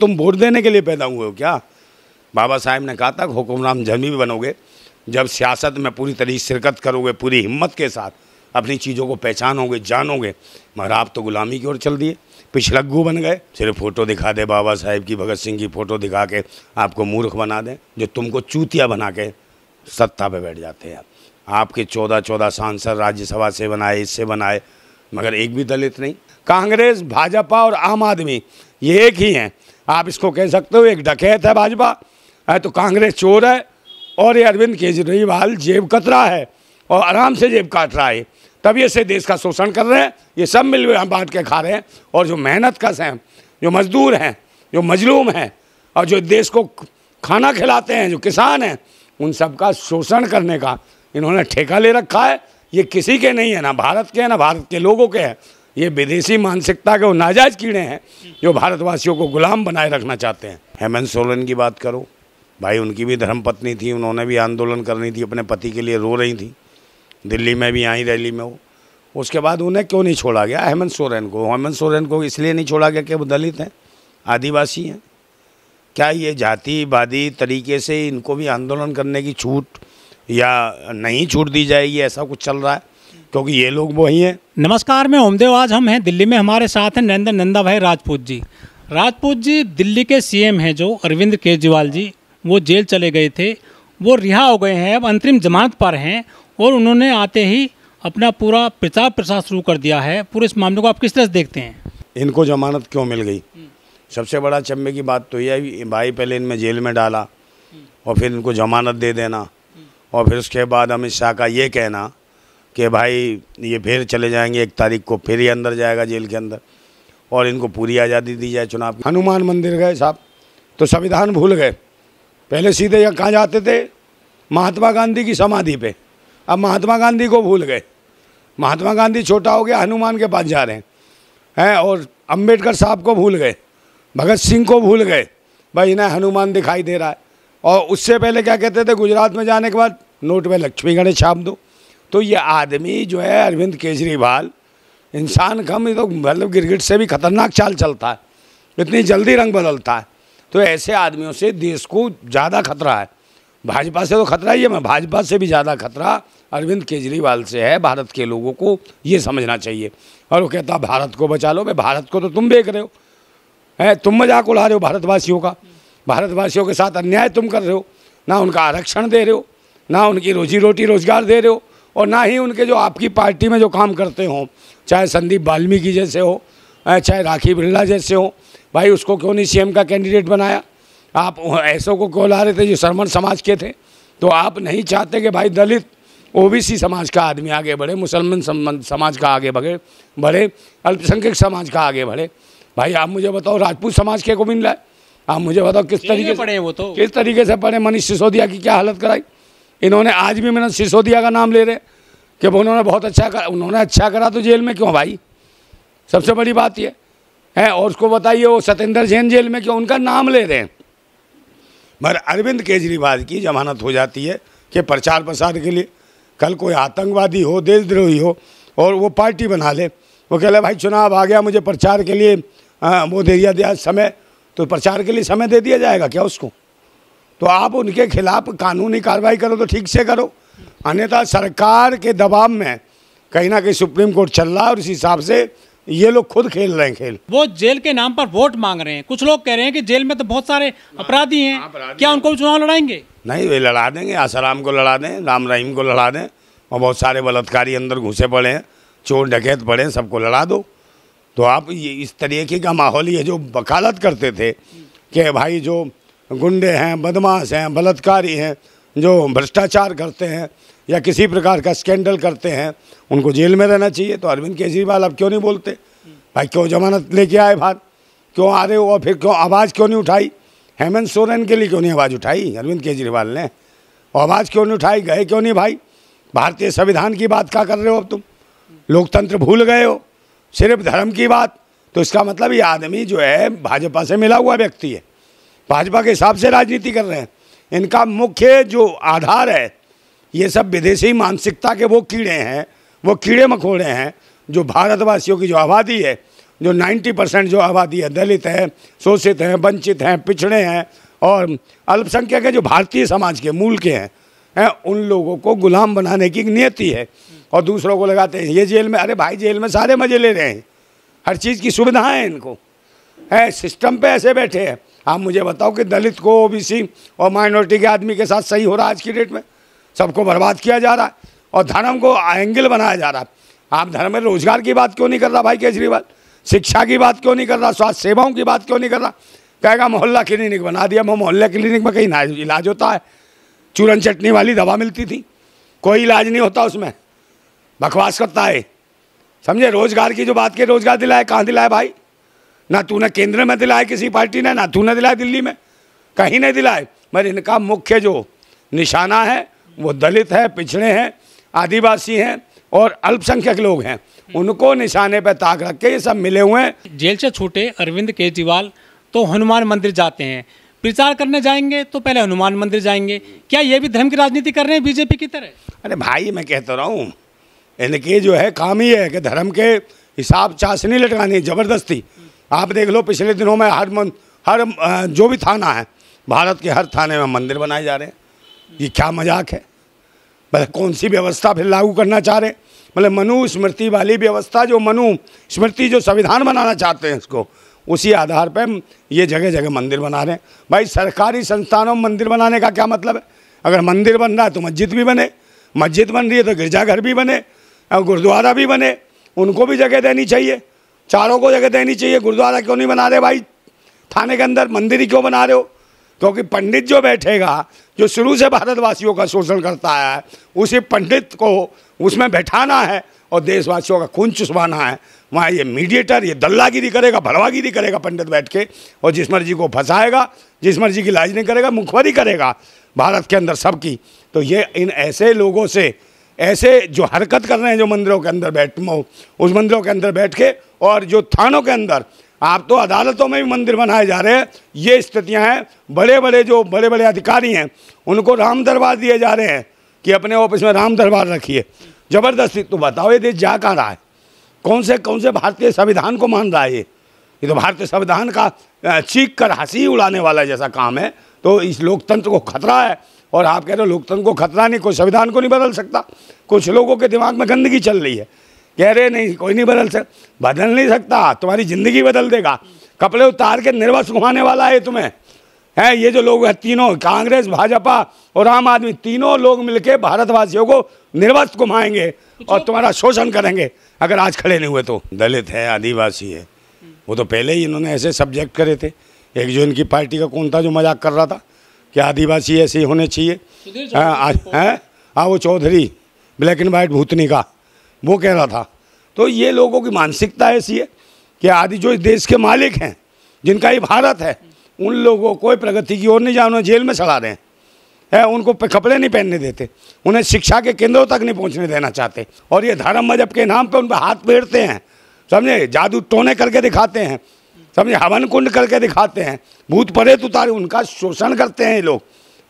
तुम वोट देने के लिए पैदा हुए हो क्या बाबा साहेब ने कहा था हुक्मरान जमी भी बनोगे जब सियासत में पूरी तरीके शिरकत करोगे पूरी हिम्मत के साथ अपनी चीज़ों को पहचानोगे जानोगे मगर आप तो गुलामी की ओर चल दिए पिछलग्गू बन गए सिर्फ फ़ोटो दिखा दे बाबा साहेब की भगत सिंह की फ़ोटो दिखा के आपको मूर्ख बना दें जो तुमको चूतिया बना के सत्ता पे बैठ जाते हैं आपके चौदह चौदह सांसद राज्यसभा से बनाए इससे बनाए मगर एक भी दलित नहीं कांग्रेस भाजपा और आम आदमी ये एक ही हैं आप इसको कह सकते हो एक डकैत है भाजपा है तो कांग्रेस चोर है और ये अरविंद केजरीवाल जेब कतरा है और आराम से जेब काट रहा है तभी से देश का शोषण कर रहे हैं ये सब मिल हम बांट के खा रहे हैं और जो मेहनत का हैं जो मजदूर हैं जो मजलूम हैं और जो देश को खाना खिलाते हैं जो किसान हैं उन सब का शोषण करने का इन्होंने ठेका ले रखा है ये किसी के नहीं है ना भारत के है ना भारत के लोगों के हैं ये विदेशी मानसिकता के वो नाजायज कीड़े हैं जो भारतवासियों को गुलाम बनाए रखना चाहते हैं हेमंत सोलन की बात करो भाई उनकी भी धर्मपत्नी थी उन्होंने भी आंदोलन करनी थी अपने पति के लिए रो रही थी दिल्ली में भी आई रैली में वो उसके बाद उन्हें क्यों नहीं छोड़ा गया हेमंत सोरेन को हेमंत सोरेन को इसलिए नहीं छोड़ा गया कि वो दलित हैं आदिवासी हैं क्या ये जातिवादी तरीके से इनको भी आंदोलन करने की छूट या नहीं छूट दी जाएगी ऐसा कुछ चल रहा है क्योंकि ये लोग वही हैं नमस्कार मैं ओमदेव आज हम हैं दिल्ली में हमारे साथ हैं नरेंद्र नंदा भाई राजपूत जी राजपूत जी दिल्ली के सीएम हैं जो अरविंद केजरीवाल जी वो जेल चले गए थे वो रिहा हो गए हैं अब अंतरिम जमानत पर हैं और उन्होंने आते ही अपना पूरा प्रचार प्रसार शुरू कर दिया है पूरे इस मामले को आप किस तरह से देखते हैं इनको जमानत क्यों मिल गई सबसे बड़ा चम्बे की बात तो यह भाई पहले इनमें जेल में डाला और फिर इनको जमानत दे देना और फिर उसके बाद अमित शाह का ये कहना कि भाई ये फिर चले जाएंगे एक तारीख को फिर ही अंदर जाएगा जेल के अंदर और इनको पूरी आज़ादी दी जाए चुनाव हनुमान मंदिर गए साहब तो संविधान भूल गए पहले सीधे यहाँ कहाँ जाते थे महात्मा गांधी की समाधि पे अब महात्मा गांधी को भूल गए महात्मा गांधी छोटा हो गया हनुमान के पास जा रहे हैं हैं और अंबेडकर साहब को भूल गए भगत सिंह को भूल गए भाई इन्हें हनुमान दिखाई दे रहा है और उससे पहले क्या कहते थे गुजरात में जाने के बाद नोट में लक्ष्मी गणेश छाप दो तो ये आदमी जो है अरविंद केजरीवाल इंसान कम मतलब तो मतलब गिरगिट से भी खतरनाक चाल चलता है इतनी जल्दी रंग बदलता है तो ऐसे आदमियों से देश को ज़्यादा खतरा है भाजपा से तो खतरा ही है मैं भाजपा से भी ज़्यादा खतरा अरविंद केजरीवाल से है भारत के लोगों को ये समझना चाहिए और वो कहता भारत को बचा लो भाई भारत को तो तुम देख रहे हो है तुम मजाक उड़ा रहे हो भारतवासियों का भारतवासियों के साथ अन्याय तुम कर रहे हो ना उनका आरक्षण दे रहे हो ना उनकी रोजी रोटी रोजगार दे रहे हो और ना ही उनके जो आपकी पार्टी में जो काम करते हों चाहे संदीप बाल्मीकि जैसे हो चाहे राखी बिरला जैसे हो भाई उसको क्यों नहीं सीएम का कैंडिडेट बनाया आप ऐसों को क्यों ला रहे थे जो शर्मन समाज के थे तो आप नहीं चाहते कि भाई दलित ओबीसी समाज का आदमी आगे बढ़े मुसलमान समाज का आगे बढ़े बढ़े अल्पसंख्यक समाज का आगे बढ़े भाई आप मुझे बताओ राजपूत समाज के को मिल रहा है आप मुझे बताओ किस तरीके से पढ़े वो तो किस तरीके से पढ़े मनीष सिसोदिया की क्या हालत कराई इन्होंने आज भी मैंने सिसोदिया का नाम ले रहे कि उन्होंने बहुत अच्छा करा उन्होंने अच्छा करा तो जेल में क्यों भाई सबसे बड़ी बात ये है और उसको बताइए वो सत्येंद्र जैन जेल में क्यों उनका नाम ले रहे हैं मगर अरविंद केजरीवाल की जमानत हो जाती है कि प्रचार प्रसार के लिए कल कोई आतंकवादी हो देशद्रोही हो और वो पार्टी बना ले वो कह रहे भाई चुनाव आ गया मुझे प्रचार के लिए आ, वो दे दिया समय तो प्रचार के लिए समय दे दिया जाएगा क्या उसको तो आप उनके खिलाफ कानूनी कार्रवाई करो तो ठीक से करो अन्यथा सरकार के दबाव में कहीं ना कहीं सुप्रीम कोर्ट चल रहा है और इस हिसाब से ये लोग खुद खेल रहे हैं खेल वो जेल के नाम पर वोट मांग रहे हैं कुछ लोग कह रहे हैं कि जेल में तो बहुत सारे हाँ, अपराधी हैं हाँ, क्या उनको भी चुनाव लड़ाएंगे नहीं वे लड़ा देंगे आसाराम को लड़ा दें राम रहीम को लड़ा दें और बहुत सारे बलात्कारी अंदर घुसे पड़े हैं चोर डकैत पड़े हैं सबको लड़ा दो तो आप ये इस तरीके का माहौल ये जो वकालत करते थे कि भाई जो गुंडे हैं बदमाश हैं बलात्कारी हैं जो भ्रष्टाचार करते हैं या किसी प्रकार का स्कैंडल करते हैं उनको जेल में रहना चाहिए तो अरविंद केजरीवाल अब क्यों नहीं बोलते भाई क्यों जमानत लेके आए बाहर क्यों आ रहे हो और फिर क्यों आवाज़ क्यों नहीं उठाई हेमंत सोरेन के लिए क्यों नहीं आवाज़ उठाई अरविंद केजरीवाल ने और आवाज़ क्यों नहीं उठाई गए क्यों नहीं भाई भारतीय संविधान की बात क्या कर रहे हो अब तुम लोकतंत्र भूल गए हो सिर्फ धर्म की बात तो इसका मतलब ये आदमी जो है भाजपा से मिला हुआ व्यक्ति है भाजपा के हिसाब से राजनीति कर रहे हैं इनका मुख्य जो आधार है ये सब विदेशी मानसिकता के वो कीड़े हैं वो कीड़े मकोड़े हैं जो भारतवासियों की जो आबादी है जो 90 परसेंट जो आबादी है दलित है शोषित हैं वंचित हैं पिछड़े हैं और अल्पसंख्यक है जो भारतीय समाज के मूल के हैं हैं उन लोगों को गुलाम बनाने की नियति है और दूसरों को लगाते हैं ये जेल में अरे भाई जेल में सारे मज़े ले रहे हैं हर चीज़ की सुविधाएँ इनको है सिस्टम पे ऐसे बैठे हैं आप मुझे बताओ कि दलित को ओबीसी और माइनॉरिटी के आदमी के साथ सही हो रहा है आज की डेट में सबको बर्बाद किया जा रहा है और धर्म को एंगल बनाया जा रहा है आप धर्म में रोजगार की बात क्यों नहीं कर रहा भाई केजरीवाल शिक्षा की बात क्यों नहीं कर रहा स्वास्थ्य सेवाओं की बात क्यों नहीं कर रहा कहेगा मोहल्ला क्लिनिक बना दिया मैं मोहल्ला क्लिनिक में कहीं इलाज होता है चूरन चटनी वाली दवा मिलती थी कोई इलाज नहीं होता उसमें बकवास करता है समझे रोजगार की जो बात की रोजगार दिलाए कहाँ दिलाए भाई ना तूने केंद्र में दिलाए किसी पार्टी ने ना तूने दिलाए दिल्ली में कहीं नहीं दिलाए मगर इनका मुख्य जो निशाना है वो दलित है पिछड़े हैं आदिवासी हैं और अल्पसंख्यक लोग हैं उनको निशाने पर ताक रख के ये सब मिले हुए हैं जेल से छूटे अरविंद केजरीवाल तो हनुमान मंदिर जाते हैं प्रचार करने जाएंगे तो पहले हनुमान मंदिर जाएंगे क्या ये भी धर्म की राजनीति कर रहे हैं बीजेपी की तरह अरे भाई मैं कहता रहा हूँ इनके जो है काम ही है कि धर्म के हिसाब चाशनी लटकानी जबरदस्ती आप देख लो पिछले दिनों में हर मन हर जो भी थाना है भारत के हर थाने में मंदिर बनाए जा रहे हैं ये क्या मजाक है मतलब कौन सी व्यवस्था फिर लागू करना चाह रहे हैं मतलब मनु स्मृति वाली व्यवस्था जो मनु स्मृति जो संविधान बनाना चाहते हैं उसको उसी आधार पर ये जगह जगह मंदिर बना रहे हैं भाई सरकारी संस्थानों में मंदिर बनाने का क्या मतलब है अगर मंदिर बन रहा है तो मस्जिद भी बने मस्जिद बन रही है तो गिरजाघर भी बने और गुरुद्वारा भी बने उनको भी जगह देनी चाहिए चारों को जगह देनी चाहिए गुरुद्वारा क्यों नहीं बना रहे भाई थाने के अंदर मंदिर ही क्यों बना रहे हो क्योंकि पंडित जो बैठेगा जो शुरू से भारतवासियों का शोषण करता है उसी पंडित को उसमें बैठाना है और देशवासियों का खून चुसवाना है वहाँ ये मीडिएटर ये दल्लागिरी करेगा भरवागिरी करेगा पंडित बैठ के और जिस मर्जी को फंसाएगा जिस मर्जी की लाज नहीं करेगा मुखबरी करेगा भारत के अंदर सबकी तो ये इन ऐसे लोगों से ऐसे जो हरकत कर रहे हैं जो मंदिरों के अंदर बैठ उस मंदिरों के अंदर बैठ के और जो थानों के अंदर आप तो अदालतों में भी मंदिर बनाए जा रहे हैं ये स्थितियां हैं बड़े बड़े जो बड़े बड़े अधिकारी हैं उनको राम दरबार दिए जा रहे हैं कि अपने ऑफिस में राम दरबार रखिए ज़बरदस्ती तो बताओ ये देश जा कहाँ रहा है कौन से कौन से भारतीय संविधान को मान रहा है ये ये तो भारतीय संविधान का चीख कर हंसी उड़ाने वाला जैसा काम है तो इस लोकतंत्र को खतरा है और आप कह रहे हो लोकतंत्र को खतरा नहीं कोई संविधान को नहीं बदल सकता कुछ लोगों के दिमाग में गंदगी चल रही है कह रहे नहीं कोई नहीं बदल सकता बदल नहीं सकता तुम्हारी ज़िंदगी बदल देगा कपड़े उतार के निर्वस घुमाने वाला है तुम्हें है ये जो लोग हैं तीनों कांग्रेस भाजपा और आम आदमी तीनों लोग मिलके भारतवासियों को निर्वस्त घुमाएंगे और तुम्हारा शोषण करेंगे अगर आज खड़े नहीं हुए तो दलित है आदिवासी है वो तो पहले ही इन्होंने ऐसे सब्जेक्ट करे थे एक जो इनकी पार्टी का कौन था जो मजाक कर रहा था कि आदिवासी ऐसे होने चाहिए हैं हाँ, हाँ, हाँ वो चौधरी ब्लैक एंड वाइट भूतनी का वो कह रहा था तो ये लोगों की मानसिकता ऐसी है कि आदि जो इस देश के मालिक हैं जिनका ये भारत है उन लोगों को प्रगति की ओर नहीं उन्हें जेल में चढ़ा दें है उनको कपड़े नहीं पहनने देते उन्हें शिक्षा के केंद्रों तक नहीं पहुंचने देना चाहते और ये धर्म मजहब के नाम पे उन पर हाथ पेड़ते हैं समझे जादू टोने करके दिखाते हैं समझे हवन कुंड करके दिखाते हैं भूत तो उतारे उनका शोषण करते हैं ये लोग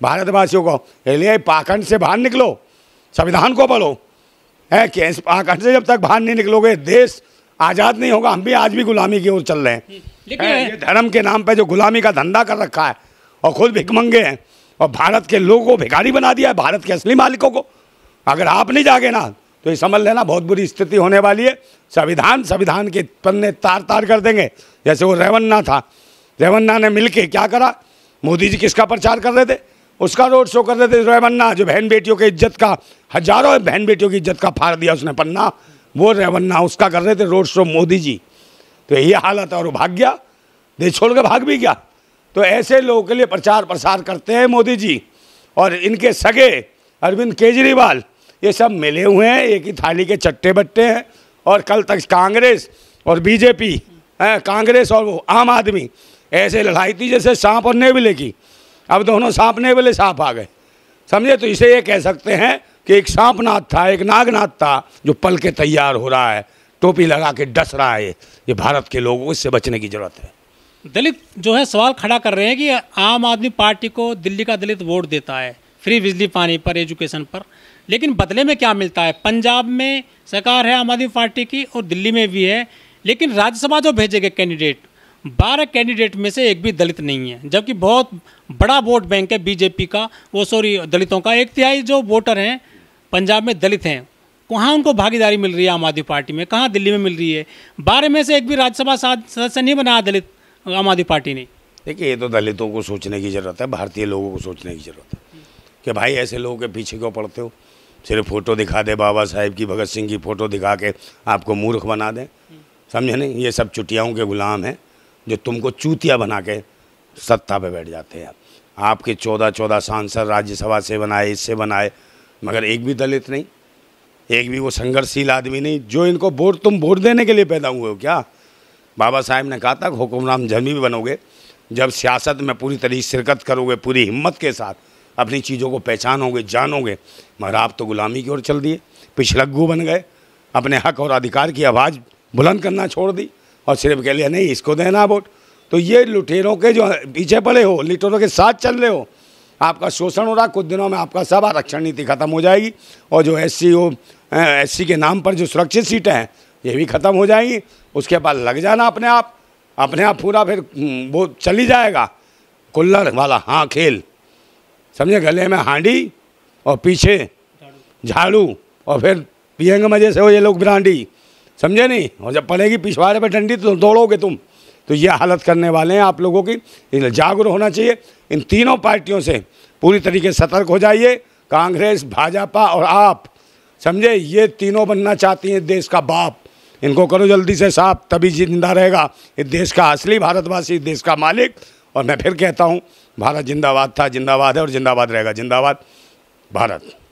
भारतवासियों को इसलिए पाखंड से बाहर निकलो संविधान को पढ़ो है कि पाखंड से जब तक बाहर नहीं निकलोगे देश आज़ाद नहीं होगा हम भी आज भी गुलामी की ओर चल रहे हैं हम्म, लेकिन है, ये धर्म के नाम पे जो गुलामी का धंधा कर रखा है और खुद भिकमंगे हैं और भारत के लोगों को भिखारी बना दिया है भारत के असली मालिकों को अगर आप नहीं जागे ना तो ये समझ लेना बहुत बुरी स्थिति होने वाली है संविधान संविधान के पन्ने तार तार कर देंगे जैसे वो रेवन्ना था रेवन्ना ने मिलके क्या करा मोदी जी किसका प्रचार कर रहे थे उसका रोड शो कर रहे थे रेवन्ना जो बहन बेटियों की इज्जत का हजारों बहन बेटियों की इज्जत का फाड़ दिया उसने पन्ना वो रेवन्ना उसका कर रहे थे रोड शो मोदी जी तो यही हालत है और भाग गया देश छोड़ के भाग भी गया तो ऐसे लोगों के लिए प्रचार प्रसार करते हैं मोदी जी और इनके सगे अरविंद केजरीवाल ये सब मिले हुए हैं एक ही थाली के चट्टे बट्टे हैं और कल तक कांग्रेस और बीजेपी है कांग्रेस और वो आम आदमी ऐसे लड़ाई थी जैसे सांप और नेवले की अब दोनों सांप नेवले सांप आ गए समझे तो इसे ये कह सकते हैं कि एक सांपनाथ था एक नागनाथ था जो पल के तैयार हो रहा है टोपी लगा के डस रहा है ये भारत के लोगों इससे बचने की ज़रूरत है दलित जो है सवाल खड़ा कर रहे हैं कि आम आदमी पार्टी को दिल्ली का दलित वोट देता है फ्री बिजली पानी पर एजुकेशन पर लेकिन बदले में क्या मिलता है पंजाब में सरकार है आम आदमी पार्टी की और दिल्ली में भी है लेकिन राज्यसभा जो भेजे गए कैंडिडेट बारह कैंडिडेट में से एक भी दलित नहीं है जबकि बहुत बड़ा वोट बैंक है बीजेपी का वो सॉरी दलितों का एक तिहाई जो वोटर हैं पंजाब में दलित हैं कहाँ उनको भागीदारी मिल रही है आम आदमी पार्टी में कहाँ दिल्ली में मिल रही है बारह में से एक भी राज्यसभा सदस्य नहीं बनाया दलित आम आदमी पार्टी ने देखिए ये तो दलितों को सोचने की ज़रूरत है भारतीय लोगों को सोचने की ज़रूरत है कि भाई ऐसे लोगों के पीछे क्यों पड़ते हो सिर्फ फ़ोटो दिखा दे बाबा साहेब की भगत सिंह की फ़ोटो दिखा के आपको मूर्ख बना दें समझे नहीं ये सब चुटियाओं के गुलाम हैं जो तुमको चूतिया बना के सत्ता पे बैठ जाते हैं आपके चौदह चौदह सांसद राज्यसभा से बनाए इससे बनाए मगर एक भी दलित नहीं एक भी वो संघर्षशील आदमी नहीं जो इनको वोट तुम वोट देने के लिए पैदा हुए हो क्या बाबा साहेब ने कहा था हुकुमराम जमी भी बनोगे जब सियासत में पूरी तरीके शिरकत करोगे पूरी हिम्मत के साथ अपनी चीज़ों को पहचानोगे जानोगे मगर आप तो गुलामी की ओर चल दिए पिछलग्गू बन गए अपने हक और अधिकार की आवाज़ बुलंद करना छोड़ दी और सिर्फ कह लिया नहीं इसको देना वोट तो ये लुटेरों के जो पीछे पड़े हो लुटेरों के साथ चल रहे हो आपका शोषण हो रहा कुछ दिनों में आपका सब आरक्षण नीति खत्म हो जाएगी और जो एस सी एस के नाम पर जो सुरक्षित सीटें हैं ये भी खत्म हो जाएंगी उसके बाद लग जाना अपने आप अपने आप पूरा फिर हम्म, वो चली जाएगा कुल्लर वाला हाँ खेल समझे गले में हांडी और पीछे झाड़ू और फिर पियेंगे मजे से हो ये लोग ब्रांडी समझे नहीं और जब पड़ेगी पिछवाड़े पर ठंडी तो दौड़ोगे तुम तो ये हालत करने वाले हैं आप लोगों की जागरूक होना चाहिए इन तीनों पार्टियों से पूरी तरीके से सतर्क हो जाइए कांग्रेस भाजपा और आप समझे ये तीनों बनना चाहती हैं देश का बाप इनको करो जल्दी से साफ तभी जिंदा रहेगा इस देश का असली भारतवासी देश का मालिक और मैं फिर कहता हूँ भारत जिंदाबाद था जिंदाबाद है और जिंदाबाद रहेगा जिंदाबाद भारत